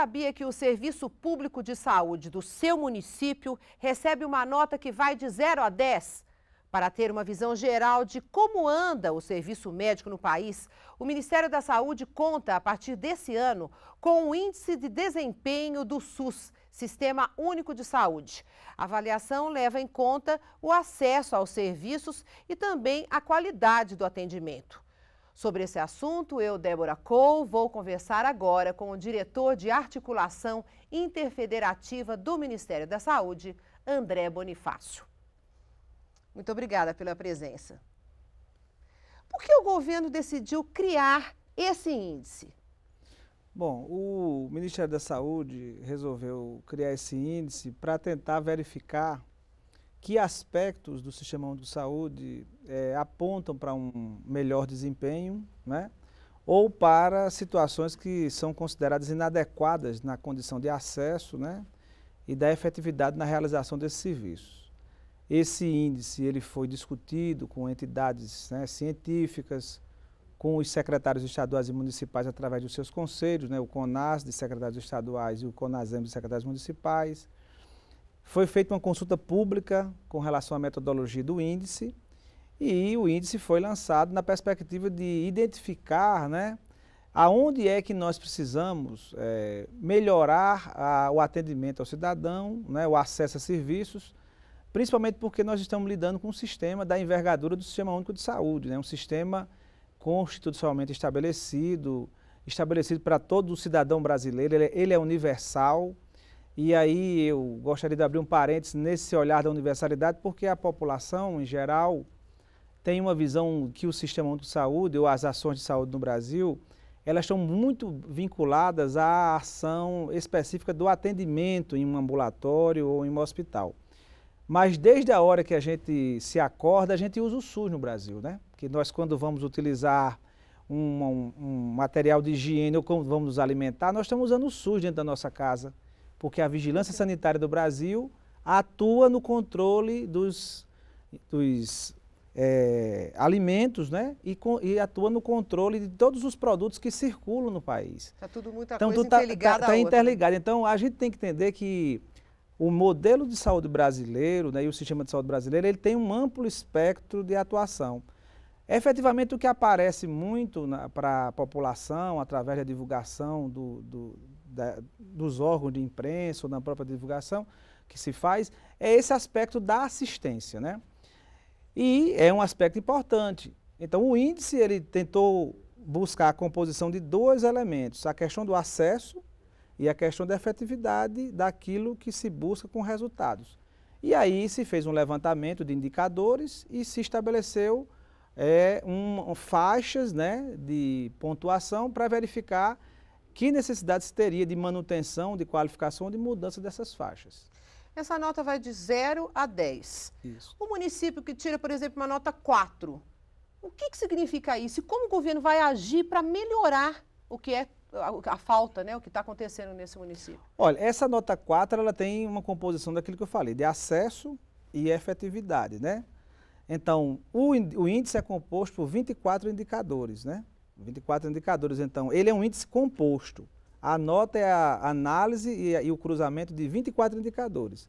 sabia que o Serviço Público de Saúde do seu município recebe uma nota que vai de 0 a 10? Para ter uma visão geral de como anda o serviço médico no país, o Ministério da Saúde conta, a partir desse ano, com o Índice de Desempenho do SUS, Sistema Único de Saúde. A avaliação leva em conta o acesso aos serviços e também a qualidade do atendimento. Sobre esse assunto, eu, Débora Cole, vou conversar agora com o diretor de articulação interfederativa do Ministério da Saúde, André Bonifácio. Muito obrigada pela presença. Por que o governo decidiu criar esse índice? Bom, o Ministério da Saúde resolveu criar esse índice para tentar verificar que aspectos do sistema de saúde é, apontam para um melhor desempenho, né? ou para situações que são consideradas inadequadas na condição de acesso né? e da efetividade na realização desses serviços. Esse índice ele foi discutido com entidades né, científicas, com os secretários estaduais e municipais através dos seus conselhos, né, o CONAS de secretários estaduais e o CONASEM de secretários municipais, foi feita uma consulta pública com relação à metodologia do índice e o índice foi lançado na perspectiva de identificar né, aonde é que nós precisamos é, melhorar a, o atendimento ao cidadão, né, o acesso a serviços, principalmente porque nós estamos lidando com um sistema da envergadura do Sistema Único de Saúde, né, um sistema constitucionalmente estabelecido, estabelecido para todo cidadão brasileiro, ele, é, ele é universal, e aí eu gostaria de abrir um parênteses nesse olhar da universalidade, porque a população em geral tem uma visão que o sistema único de saúde ou as ações de saúde no Brasil, elas estão muito vinculadas à ação específica do atendimento em um ambulatório ou em um hospital. Mas desde a hora que a gente se acorda, a gente usa o SUS no Brasil, né? Que nós quando vamos utilizar um, um, um material de higiene ou quando vamos nos alimentar, nós estamos usando o SUS dentro da nossa casa porque a Vigilância Sanitária do Brasil atua no controle dos, dos é, alimentos né? E, e, atua no controle de todos os produtos que circulam no país. Está tudo muito então, Está tá, tá, tá né? interligado. Então, a gente tem que entender que o modelo de saúde brasileiro né, e o sistema de saúde brasileiro ele tem um amplo espectro de atuação. Efetivamente, o que aparece muito para a população, através da divulgação do, do, da, dos órgãos de imprensa ou na própria divulgação que se faz, é esse aspecto da assistência, né? E é um aspecto importante. Então, o índice ele tentou buscar a composição de dois elementos, a questão do acesso e a questão da efetividade daquilo que se busca com resultados. E aí se fez um levantamento de indicadores e se estabeleceu é, um, faixas né, de pontuação para verificar que necessidade se teria de manutenção, de qualificação, de mudança dessas faixas? Essa nota vai de 0 a 10. Isso. O município que tira, por exemplo, uma nota 4, o que, que significa isso? E como o governo vai agir para melhorar o que é a, a falta, né, o que está acontecendo nesse município? Olha, essa nota 4 ela tem uma composição daquilo que eu falei, de acesso e efetividade, né? Então, o, o índice é composto por 24 indicadores, né? 24 indicadores, então. Ele é um índice composto. A nota é a análise e, e o cruzamento de 24 indicadores.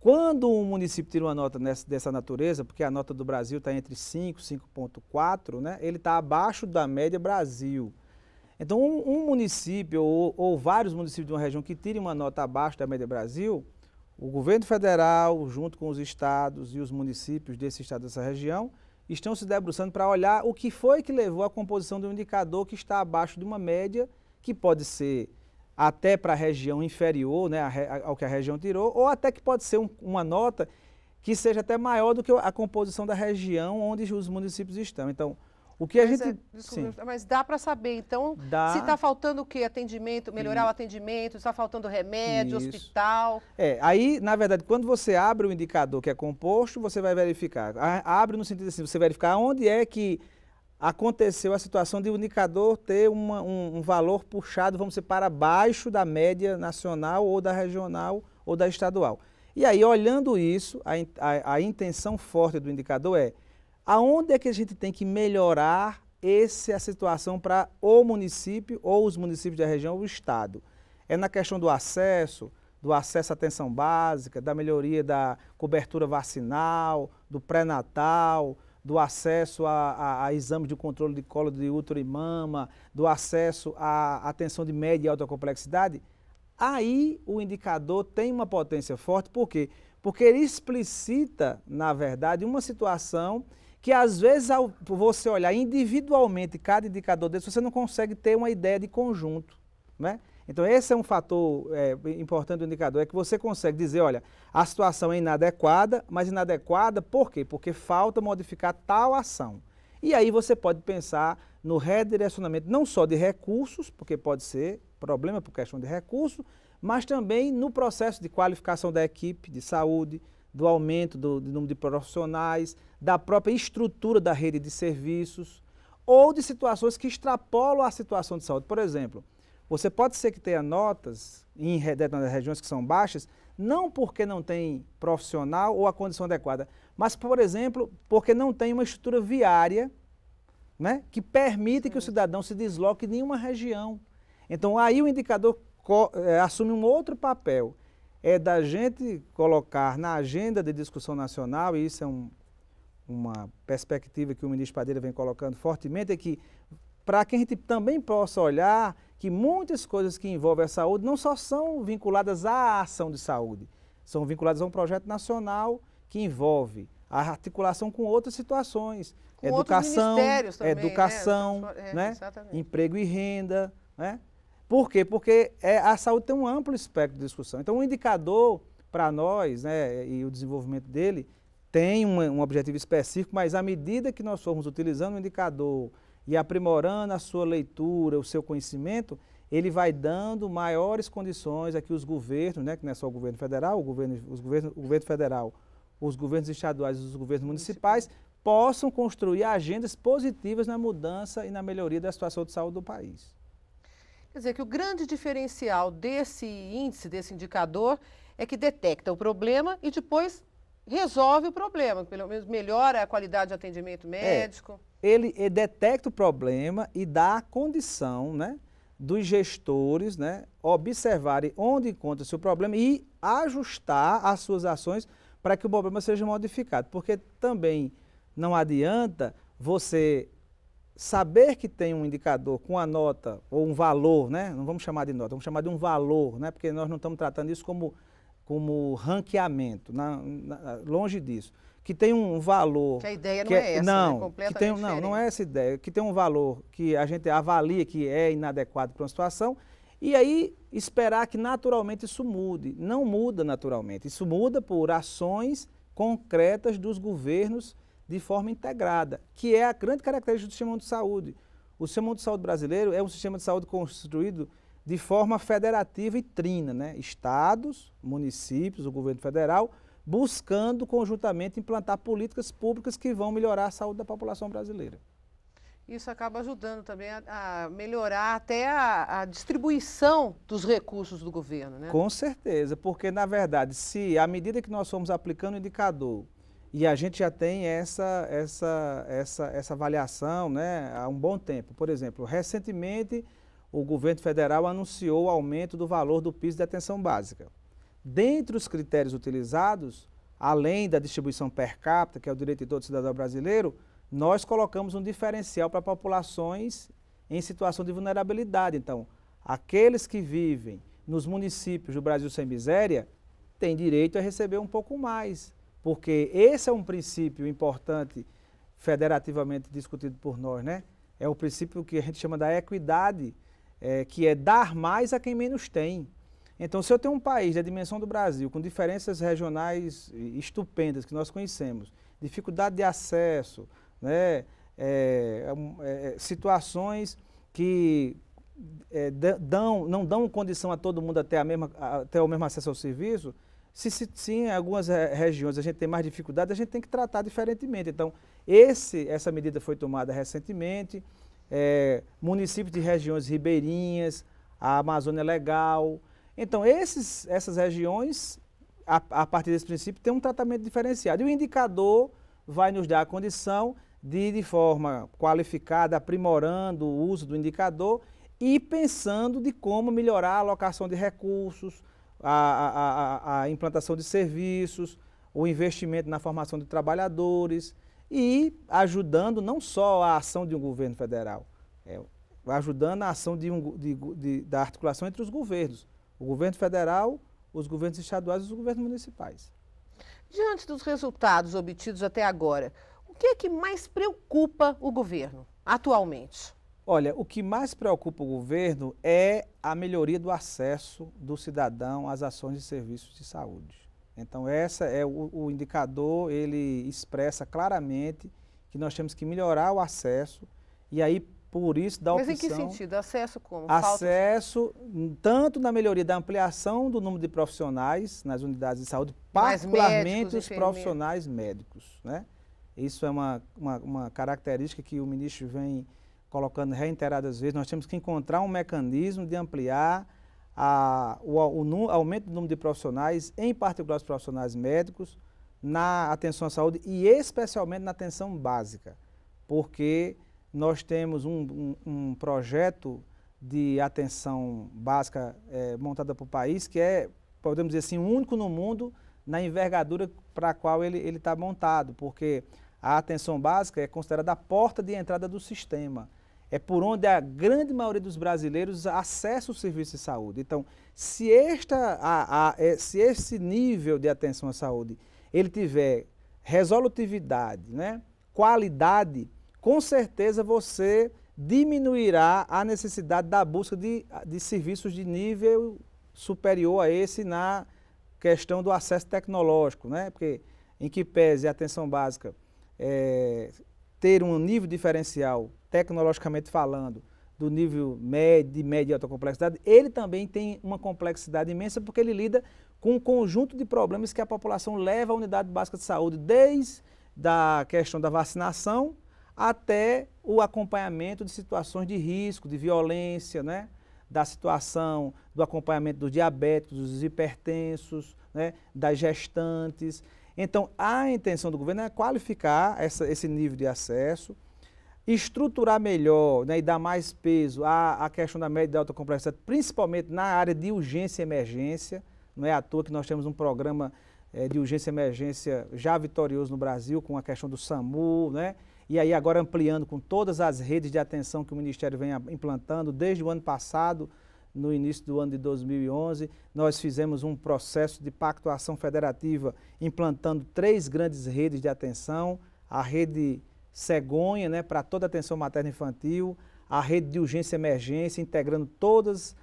Quando um município tira uma nota nessa, dessa natureza, porque a nota do Brasil está entre 5 e 5,4, né, ele está abaixo da média Brasil. Então, um, um município ou, ou, vários municípios de uma região que tirem uma nota abaixo da média Brasil, o governo federal, junto com os estados e os municípios desse estado, dessa região, estão se debruçando para olhar o que foi que levou à composição do indicador que está abaixo de uma média, que pode ser até para a região inferior né, ao que a região tirou, ou até que pode ser um, uma nota que seja até maior do que a composição da região onde os municípios estão. Então, o que mas a gente. É, desculpa, mas dá para saber, então, dá. se está faltando o quê, Atendimento, melhorar Sim. o atendimento, está faltando remédio, Isso. hospital. É, aí, na verdade, quando você abre o indicador que é composto, você vai verificar. A, abre no sentido assim, você verificar onde é que aconteceu a situação de o indicador ter uma, um, um, valor puxado, vamos dizer, para baixo da média nacional ou da regional ou da estadual. E aí, olhando isso, a, a, a intenção forte do indicador é aonde é que a gente tem que melhorar essa situação para o município ou os municípios da região ou o estado? É na questão do acesso, do acesso à atenção básica, da melhoria da cobertura vacinal, do pré-natal, do acesso a, a, a, exames de controle de colo de útero e mama, do acesso à atenção de média e alta complexidade, aí o indicador tem uma potência forte. Por quê? Porque ele explicita, na verdade, uma situação que às vezes ao você olhar individualmente cada indicador desse, você não consegue ter uma ideia de conjunto, né? Então esse é um fator é, importante do indicador, é que você consegue dizer, olha, a situação é inadequada, mas inadequada por quê? Porque falta modificar tal ação. E aí você pode pensar no redirecionamento não só de recursos, porque pode ser problema por questão de recursos, mas também no processo de qualificação da equipe de saúde, do aumento do, do número de profissionais, da própria estrutura da rede de serviços ou de situações que extrapolam a situação de saúde. Por exemplo, você pode ser que tenha notas em determinadas regiões que são baixas, não porque não tem profissional ou a condição adequada, mas, por exemplo, porque não tem uma estrutura viária né, que permita que o cidadão se desloque em nenhuma região. Então, aí o indicador é, assume um outro papel é da gente colocar na agenda de discussão nacional, e isso é um, uma perspectiva que o ministro Padeira vem colocando fortemente, é que para que a gente também possa olhar que muitas coisas que envolvem a saúde não só são vinculadas à ação de saúde, são vinculadas a um projeto nacional que envolve a articulação com outras situações, com educação, também, né, educação, é, né? emprego e renda, né? Por quê? Porque é, a saúde tem um amplo espectro de discussão. Então, o um indicador para nós né, e o desenvolvimento dele tem um objetivo específico, mas à medida que nós formos utilizando o indicador e aprimorando a sua leitura, o seu conhecimento, ele vai dando maiores condições a que os governos, né, que não é só o governo federal, o governo, os governos, o governo federal, os governos estaduais e os governos municipais, possam construir agendas positivas na mudança e na melhoria da situação de saúde do país. Quer dizer, que o grande diferencial desse índice, desse indicador, é que detecta o problema e depois resolve o problema, pelo menos melhora a qualidade de atendimento é, médico. É, ele, ele, detecta o problema e dá a condição né, dos gestores né, observarem onde encontra-se o problema e ajustar as suas ações para que o problema seja modificado. Porque também não adianta você saber que tem um indicador com a nota ou um valor, né? não vamos chamar de nota, vamos chamar de um valor, né? porque nós não estamos tratando isso como, como ranqueamento, na, na, longe disso. Que tem um valor. Que a ideia que não é, é essa, né? não, né? que tem, não, não é essa ideia. Que tem um valor que a gente avalia que é inadequado para uma situação e aí esperar que naturalmente isso mude. Não muda naturalmente, isso muda por ações concretas dos governos de forma integrada, que é a grande característica do sistema de saúde. O sistema de saúde brasileiro é um sistema de saúde construído de forma federativa e trina, né? estados, municípios, o governo federal, buscando conjuntamente implantar políticas públicas que vão melhorar a saúde da população brasileira. Isso acaba ajudando também a, a melhorar até a, a, distribuição dos recursos do governo, né? Com certeza, porque na verdade, se à medida que nós formos aplicando o indicador, e a gente já tem essa, essa, essa, essa avaliação né, há um bom tempo. Por exemplo, recentemente o governo federal anunciou o aumento do valor do piso de atenção básica. Dentre os critérios utilizados, além da distribuição per capita, que é o direito de todo cidadão brasileiro, nós colocamos um diferencial para populações em situação de vulnerabilidade. Então, aqueles que vivem nos municípios do Brasil sem miséria têm direito a receber um pouco mais porque esse é um princípio importante federativamente discutido por nós, né? É o princípio que a gente chama da equidade, é, que é dar mais a quem menos tem. Então, se eu tenho um país da dimensão do Brasil, com diferenças regionais estupendas que nós conhecemos, dificuldade de acesso, né? É, é, é, é situações que é, dão, não dão condição a todo mundo até, a mesma, até o mesmo acesso ao serviço, se, se, se, em algumas eh, regiões a gente tem mais dificuldade, a gente tem que tratar diferentemente. Então, esse, essa medida foi tomada recentemente. É, municípios de regiões ribeirinhas, a Amazônia é Legal. Então, esses, essas regiões, a, a partir desse princípio, têm um tratamento diferenciado. E o indicador vai nos dar a condição de, de forma qualificada, aprimorando o uso do indicador e pensando de como melhorar a alocação de recursos, a, a, a, implantação de serviços, o investimento na formação de trabalhadores e ajudando não só a ação de um governo federal, é, ajudando a ação de um, de, de, da articulação entre os governos, o governo federal, os governos estaduais e os governos municipais. Diante dos resultados obtidos até agora, o que é que mais preocupa o governo atualmente? Olha, o que mais preocupa o governo é a melhoria do acesso do cidadão às ações e serviços de saúde. Então, essa é o, o indicador, ele expressa claramente que nós temos que melhorar o acesso e aí por isso dá opção. Mas em que sentido? Acesso como? Acesso de... Hum, tanto na melhoria da ampliação do número de profissionais nas unidades de saúde, particularmente médicos, os profissionais médicos, né? Isso é uma, uma, uma característica que o ministro vem colocando reiteradas vezes, nós temos que encontrar um mecanismo de ampliar a, o, o, o, aumento do número de profissionais, em particular os profissionais médicos, na atenção à saúde e especialmente na atenção básica, porque nós temos um, um, um projeto de atenção básica é, montada para o país que é, podemos dizer assim, o único no mundo na envergadura para a qual ele está montado, porque a atenção básica é considerada a porta de entrada do sistema é por onde a grande maioria dos brasileiros acessa o serviço de saúde. Então, se, esta, a, a, é, se esse nível de atenção à saúde ele tiver resolutividade, né, qualidade, com certeza você diminuirá a necessidade da busca de, de serviços de nível superior a esse na questão do acesso tecnológico, né? Porque em que pese a atenção básica é, ter um nível diferencial tecnologicamente falando, do nível médio, de média e alta complexidade, ele também tem uma complexidade imensa porque ele lida com um conjunto de problemas que a população leva à unidade básica de saúde, desde da questão da vacinação até o acompanhamento de situações de risco, de violência, né? da situação do acompanhamento dos diabéticos, dos hipertensos, né? das gestantes. Então, a intenção do governo é qualificar essa, esse nível de acesso, estruturar melhor né, e dar mais peso à, à questão da média e da alta complexidade, principalmente na área de urgência e emergência. Não é à toa que nós temos um programa eh, de urgência e emergência já vitorioso no Brasil, com a questão do SAMU, né? e aí agora ampliando com todas as redes de atenção que o Ministério vem implantando desde o ano passado, no início do ano de 2011, nós fizemos um processo de pactuação federativa implantando três grandes redes de atenção, a rede cegonha né, para toda a atenção materna infantil, a rede de urgência e emergência, integrando todos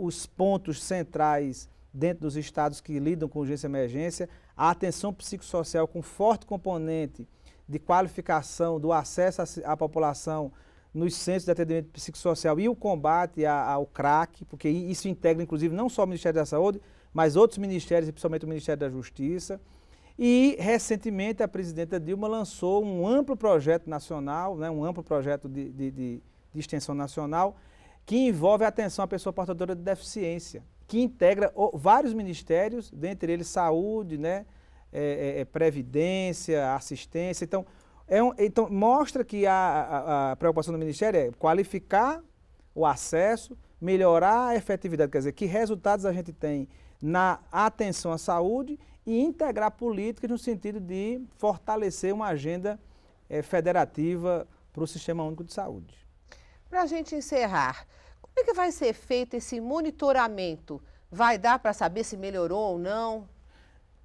os pontos centrais dentro dos estados que lidam com urgência e emergência, a atenção psicossocial com forte componente de qualificação do acesso à, à população nos centros de atendimento psicossocial e o combate ao crack, porque isso integra inclusive não só o Ministério da Saúde, mas outros ministérios, e principalmente o Ministério da Justiça. E, recentemente, a presidenta Dilma lançou um amplo projeto nacional, né, um amplo projeto de, de, de, de extensão nacional, que envolve a atenção à pessoa portadora de deficiência, que integra vários ministérios, dentre eles saúde, né, é, é, é, previdência, assistência. Então, é um, então mostra que a, a, a preocupação do Ministério é qualificar o acesso, melhorar a efetividade, quer dizer, que resultados a gente tem na atenção à saúde e integrar políticas no sentido de fortalecer uma agenda eh, federativa para o Sistema Único de Saúde. Para a gente encerrar, como é que vai ser feito esse monitoramento? Vai dar para saber se melhorou ou não?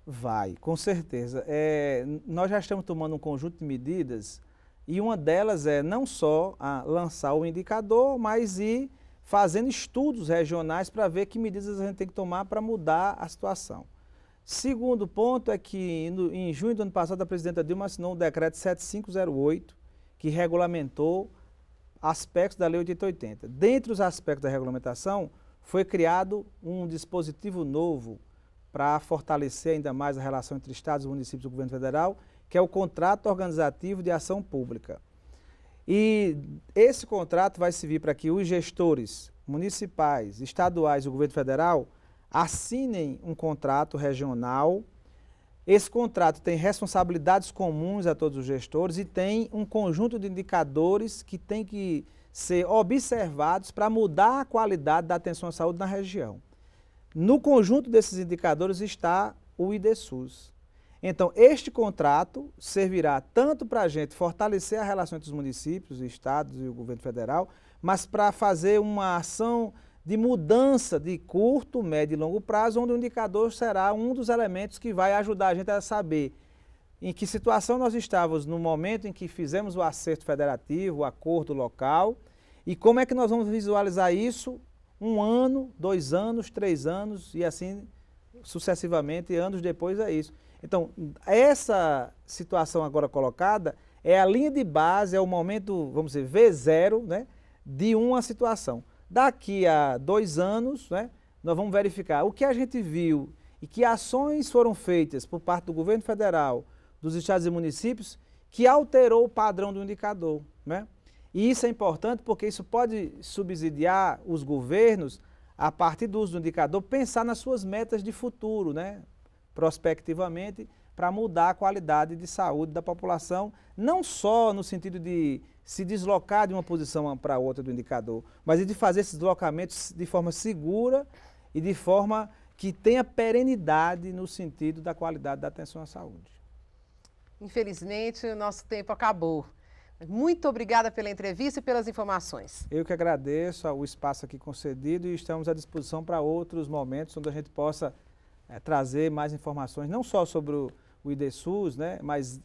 Vai, com certeza. É, nós já estamos tomando um conjunto de medidas e uma delas é não só lançar o indicador, mas ir fazendo estudos regionais para ver que medidas a gente tem que tomar para mudar a situação. Segundo ponto é que no, em junho do ano passado a presidenta Dilma assinou o decreto 7508 que regulamentou aspectos da lei 8080. Dentre os aspectos da regulamentação, foi criado um dispositivo novo para fortalecer ainda mais a relação entre estados, municípios e o governo federal, que é o contrato organizativo de ação pública. E esse contrato vai servir para que os gestores municipais, estaduais e o governo federal assinem um contrato regional. Esse contrato tem responsabilidades comuns a todos os gestores e tem um conjunto de indicadores que tem que ser observados para mudar a qualidade da atenção à saúde na região. No conjunto desses indicadores está o IDSUS. Então, este contrato servirá tanto para a gente fortalecer a relação entre os municípios, estados e o governo federal, mas para fazer uma ação de mudança de curto, médio e longo prazo, onde o indicador será um dos elementos que vai ajudar a gente a saber em que situação nós estávamos no momento em que fizemos o acerto federativo, o acordo local, e como é que nós vamos visualizar isso um ano, dois anos, três anos e assim sucessivamente, anos depois é isso. Então, essa situação agora colocada é a linha de base, é o momento, vamos dizer, V0, né, de uma situação. Daqui a dois anos, né, nós vamos verificar o que a gente viu e que ações foram feitas por parte do governo federal, dos estados e municípios, que alterou o padrão do indicador. Né? E isso é importante porque isso pode subsidiar os governos, a partir do uso do indicador, pensar nas suas metas de futuro, né? prospectivamente, para mudar a qualidade de saúde da população, não só no sentido de se deslocar de uma posição para outra do indicador, mas de fazer esses deslocamentos de forma segura e de forma que tenha perenidade no sentido da qualidade da atenção à saúde. Infelizmente, o nosso tempo acabou. Muito obrigada pela entrevista e pelas informações. Eu que agradeço o espaço aqui concedido e estamos à disposição para outros momentos onde a gente possa é, trazer mais informações, não só sobre o, o IDSUS, né? mas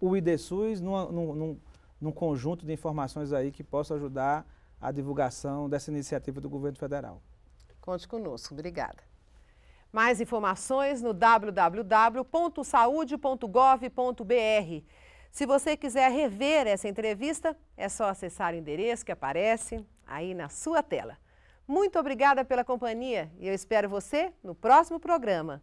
o IDSUS num, num, num conjunto de informações aí que possa ajudar a divulgação dessa iniciativa do governo federal. Conte conosco, obrigada. Mais informações no www.saude.gov.br. Se você quiser rever essa entrevista, é só acessar o endereço que aparece aí na sua tela. Muito obrigada pela companhia e eu espero você no próximo programa.